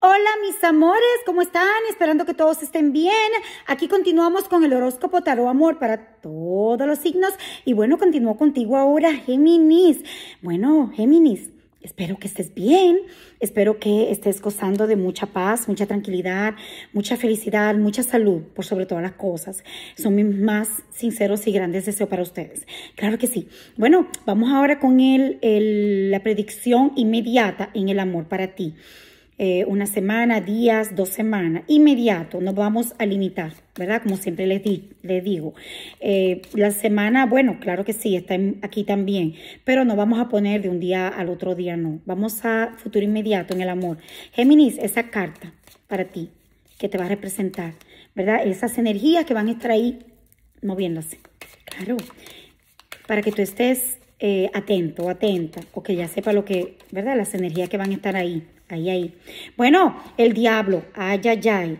Hola mis amores, ¿cómo están? Esperando que todos estén bien. Aquí continuamos con el horóscopo Tarot Amor para todos los signos. Y bueno, continúo contigo ahora, Géminis. Bueno, Géminis, espero que estés bien. Espero que estés gozando de mucha paz, mucha tranquilidad, mucha felicidad, mucha salud, por sobre todas las cosas. Son mis más sinceros y grandes deseos para ustedes. Claro que sí. Bueno, vamos ahora con el, el, la predicción inmediata en el amor para ti. Eh, una semana, días, dos semanas, inmediato, nos vamos a limitar, ¿verdad? Como siempre les, digo, eh, la semana, bueno, claro que sí, está aquí también, pero no vamos a poner de un día al otro día, no, vamos a futuro inmediato en el amor. Géminis, esa carta para ti que te va a representar, ¿verdad? Esas energías que van a estar ahí moviéndose, claro, para que tú estés Atento, eh, atento, atenta, o que ya sepa lo que, ¿verdad? Las energías que van a estar ahí, ahí, ahí. Bueno, el diablo, ay, ay, ay.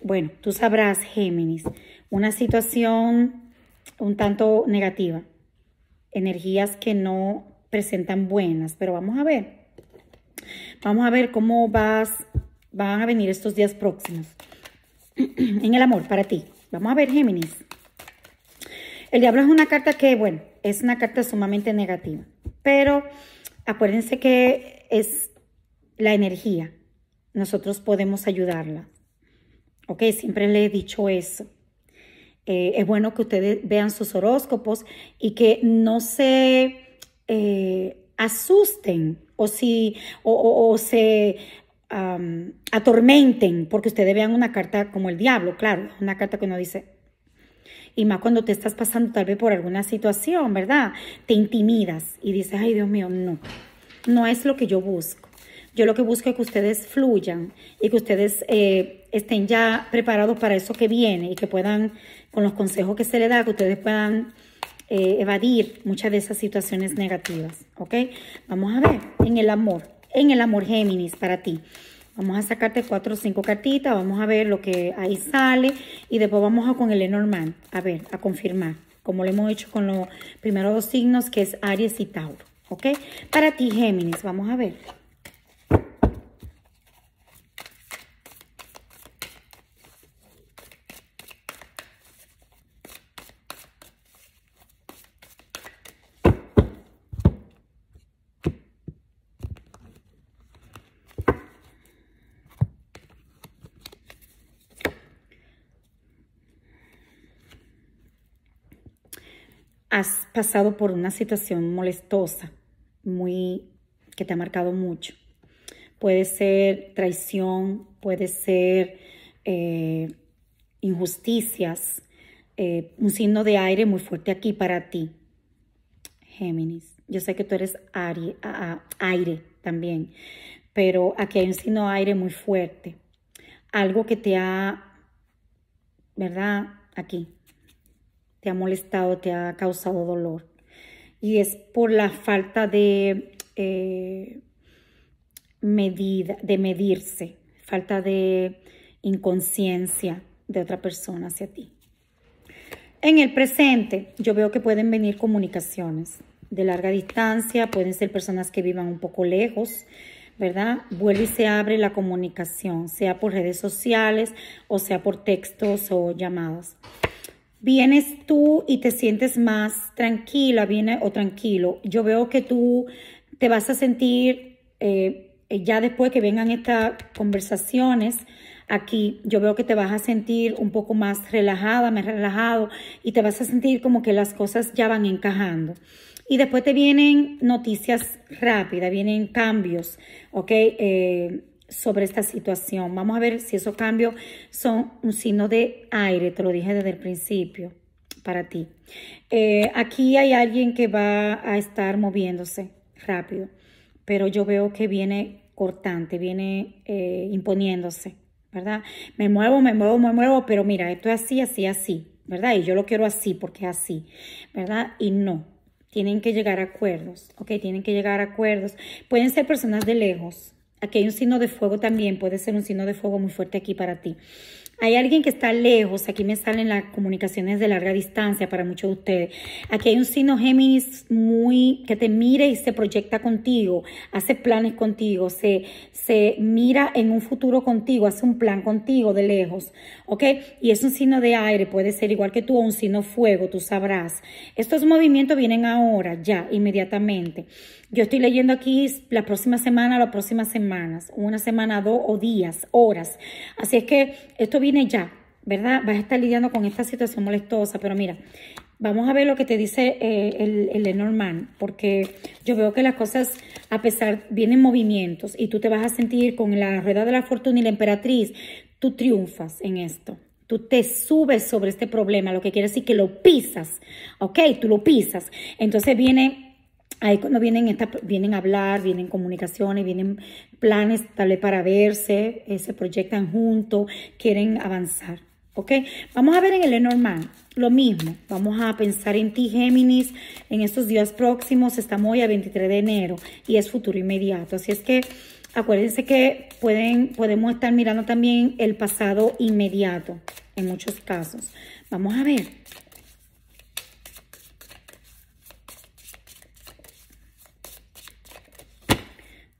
Bueno, tú sabrás, Géminis, una situación un tanto negativa. Energías que no presentan buenas, pero vamos a ver. Vamos a ver cómo vas, van a venir estos días próximos. en el amor, para ti. Vamos a ver, Géminis. El diablo es una carta que, bueno, es una carta sumamente negativa. Pero acuérdense que es la energía. Nosotros podemos ayudarla. ¿Ok? Siempre le he dicho eso. Eh, es bueno que ustedes vean sus horóscopos y que no se eh, asusten o, si, o, se atormenten porque ustedes vean una carta como el diablo, claro, una carta que uno dice, y más cuando te estás pasando tal vez por alguna situación, ¿verdad? Te intimidas y dices, ay Dios mío, no, no es lo que yo busco. Yo lo que busco es que ustedes fluyan y que ustedes eh, estén ya preparados para eso que viene y que puedan, con los consejos que se le da, que ustedes puedan eh, evadir muchas de esas situaciones negativas, ¿ok? Vamos a ver, en el amor, en el amor Géminis para ti. Vamos a sacarte cuatro o cinco cartitas, vamos a ver lo que ahí sale y después vamos a con el Enormand, a ver, a confirmar, como lo hemos hecho con los primeros dos signos que es Aries y Tauro, ¿ok? Para ti, Géminis, vamos a ver. has pasado por una situación molestosa, muy que te ha marcado mucho. Puede ser traición, puede ser eh, injusticias, eh, un signo de aire muy fuerte aquí para ti, Géminis. Yo sé que tú eres aire también, pero aquí hay un signo de aire muy fuerte. Algo que te ha, ¿verdad? Aquí, te ha molestado, te ha causado dolor. Y es por la falta de, eh, medida, de medirse, falta de inconsciencia de otra persona hacia ti. En el presente, yo veo que pueden venir comunicaciones de larga distancia, pueden ser personas que vivan un poco lejos, ¿verdad? Vuelve y se abre la comunicación, sea por redes sociales o sea por textos o llamadas vienes tú y te sientes más tranquila viene, o tranquilo. Yo veo que tú te vas a sentir, eh, ya después que vengan estas conversaciones aquí, yo veo que te vas a sentir un poco más relajada, más relajado, y te vas a sentir como que las cosas ya van encajando. Y después te vienen noticias rápidas, vienen cambios, ¿ok? Eh, sobre esta situación. Vamos a ver si esos cambios son un signo de aire, te lo dije desde el principio, para ti. Eh, aquí hay alguien que va a estar moviéndose rápido, pero yo veo que viene cortante, viene eh, imponiéndose, ¿verdad? Me muevo, me muevo, me muevo, pero mira, esto es así, así, así, ¿verdad? Y yo lo quiero así porque es así, ¿verdad? Y no, tienen que llegar a acuerdos, ¿ok? Tienen que llegar a acuerdos. Pueden ser personas de lejos, Aquí hay un signo de fuego también, puede ser un signo de fuego muy fuerte aquí para ti. Hay alguien que está lejos, aquí me salen las comunicaciones de larga distancia para muchos de ustedes. Aquí hay un signo Géminis muy que te mire y se proyecta contigo, hace planes contigo, se, se mira en un futuro contigo, hace un plan contigo de lejos, ¿ok? Y es un signo de aire, puede ser igual que tú o un signo fuego, tú sabrás. Estos movimientos vienen ahora, ya, inmediatamente. Yo estoy leyendo aquí la próxima semana, las próximas semanas, una semana, dos o días, horas. Así es que esto viene viene ya, ¿verdad? Vas a estar lidiando con esta situación molestosa, pero mira, vamos a ver lo que te dice eh, el, el Lenormand, porque yo veo que las cosas, a pesar, vienen movimientos y tú te vas a sentir con la rueda de la fortuna y la emperatriz, tú triunfas en esto. Tú te subes sobre este problema, lo que quiere decir que lo pisas, ¿ok? Tú lo pisas. Entonces viene Ahí cuando vienen, vienen a hablar, vienen comunicaciones, vienen planes tal para verse, eh, se proyectan juntos, quieren avanzar. ¿Ok? Vamos a ver en el Enormal, lo mismo. Vamos a pensar en ti, Géminis, en estos días próximos. Estamos hoy a 23 de enero y es futuro inmediato. Así es que acuérdense que pueden, podemos estar mirando también el pasado inmediato en muchos casos. Vamos a ver.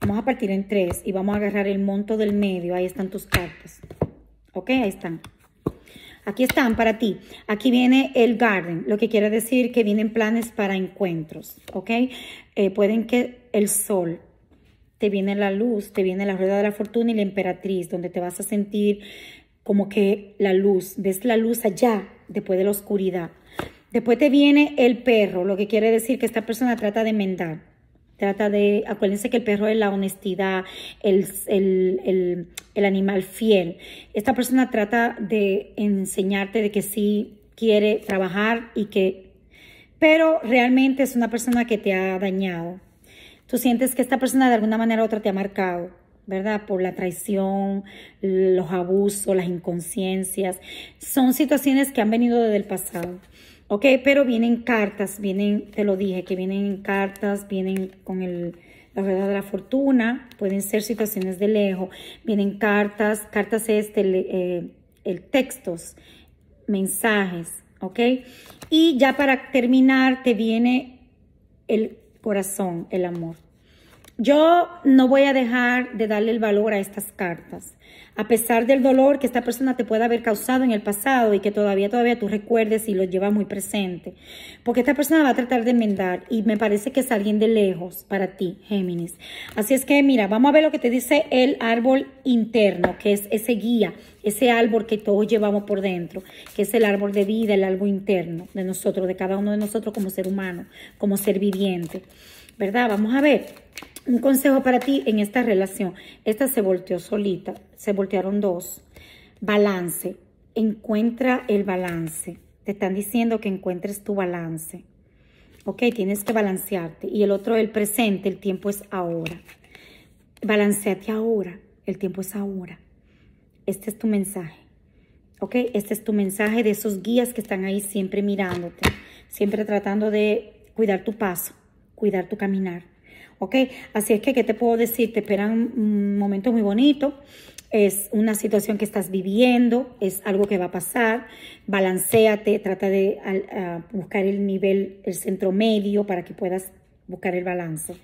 Vamos a partir en tres y vamos a agarrar el monto del medio. Ahí están tus cartas. ¿Ok? Ahí están. Aquí están para ti. Aquí viene el garden, lo que quiere decir que vienen planes para encuentros, ¿ok? Eh, pueden que el sol, te viene la luz, te viene la rueda de la fortuna y la emperatriz, donde te vas a sentir como que la luz, ves la luz allá, después de la oscuridad. Después te viene el perro, lo que quiere decir que esta persona trata de enmendar. Trata de, acuérdense que el perro es la honestidad, el, animal fiel. Esta persona trata de enseñarte de que sí quiere trabajar y que, pero realmente es una persona que te ha dañado. Tú sientes que esta persona de alguna manera u otra te ha marcado, ¿verdad? Por la traición, los abusos, las inconsciencias. Son situaciones que han venido desde el pasado. ¿ok? Pero vienen cartas, vienen, te lo dije, que vienen cartas, vienen con el, la rueda de la fortuna, pueden ser situaciones de lejos, vienen cartas, cartas es eh, el textos, mensajes, ¿ok? Y ya para terminar te viene el corazón, el amor. Yo no voy a dejar de darle el valor a estas cartas. A pesar del dolor que esta persona te pueda haber causado en el pasado y que todavía, todavía tú recuerdes y lo llevas muy presente. Porque esta persona va a tratar de enmendar y me parece que es alguien de lejos para ti, Géminis. Así es que mira, vamos a ver lo que te dice el árbol interno, que es ese guía, ese árbol que todos llevamos por dentro, que es el árbol de vida, el árbol interno de nosotros, de cada uno de nosotros como ser humano, como ser viviente. ¿verdad? Vamos a ver, un consejo para ti en esta relación. Esta se volteó solita, se voltearon dos. Balance, encuentra el balance. Te están diciendo que encuentres tu balance. Ok, tienes que balancearte. Y el otro, el presente, el tiempo es ahora. Balanceate ahora, el tiempo es ahora. Este es tu mensaje. ¿ok? Este es tu mensaje de esos guías que están ahí siempre mirándote, siempre tratando de cuidar tu paso cuidar tu caminar. ¿Ok? Así es que, ¿qué te puedo decir? Te esperan momentos muy bonitos. Es una situación que estás viviendo, es algo que va a pasar. Balanceate, trata de buscar el nivel, el centro medio para que puedas buscar el balance.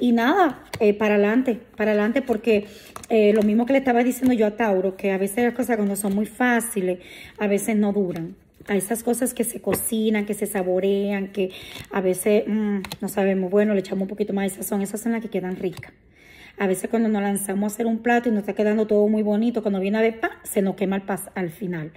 Y nada, eh, para adelante, para adelante, porque eh, lo mismo que le estaba diciendo yo a Tauro, que a veces las cosas cuando son muy fáciles, a veces no duran a esas cosas que se cocinan, que se saborean, que a veces mm, no sabemos, bueno, le echamos un poquito más de sazón, esas son las que quedan ricas. A veces cuando nos lanzamos a hacer un plato y nos está quedando todo muy bonito, cuando viene a ver, pa se nos quema el paz al final.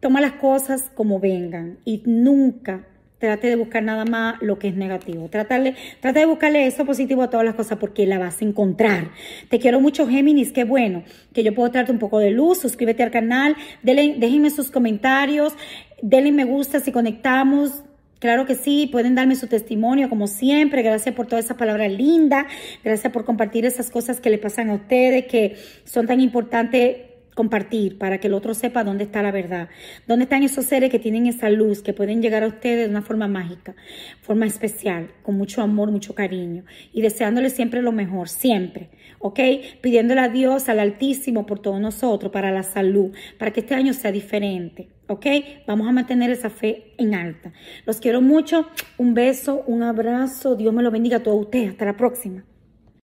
Toma las cosas como vengan y nunca trate de buscar nada más lo que es negativo. Tratarle, trate de buscarle eso positivo a todas las cosas porque la vas a encontrar. Te quiero mucho, Géminis. Qué bueno que yo puedo traerte un poco de luz. Suscríbete al canal. déjenme sus comentarios. Denle me gusta si conectamos. Claro que sí, pueden darme su testimonio como siempre. Gracias por toda esa palabra linda. Gracias por compartir esas cosas que le pasan a ustedes, que son tan importantes compartir para que el otro sepa dónde está la verdad, dónde están esos seres que tienen esa luz, que pueden llegar a ustedes de una forma mágica, forma especial, con mucho amor, mucho cariño y deseándole siempre lo mejor, siempre, ¿ok? Pidiéndole a Dios, al Altísimo, por todos nosotros, para la salud, para que este año sea diferente, ¿ok? Vamos a mantener esa fe en alta. Los quiero mucho, un beso, un abrazo, Dios me lo bendiga a todos ustedes, hasta la próxima.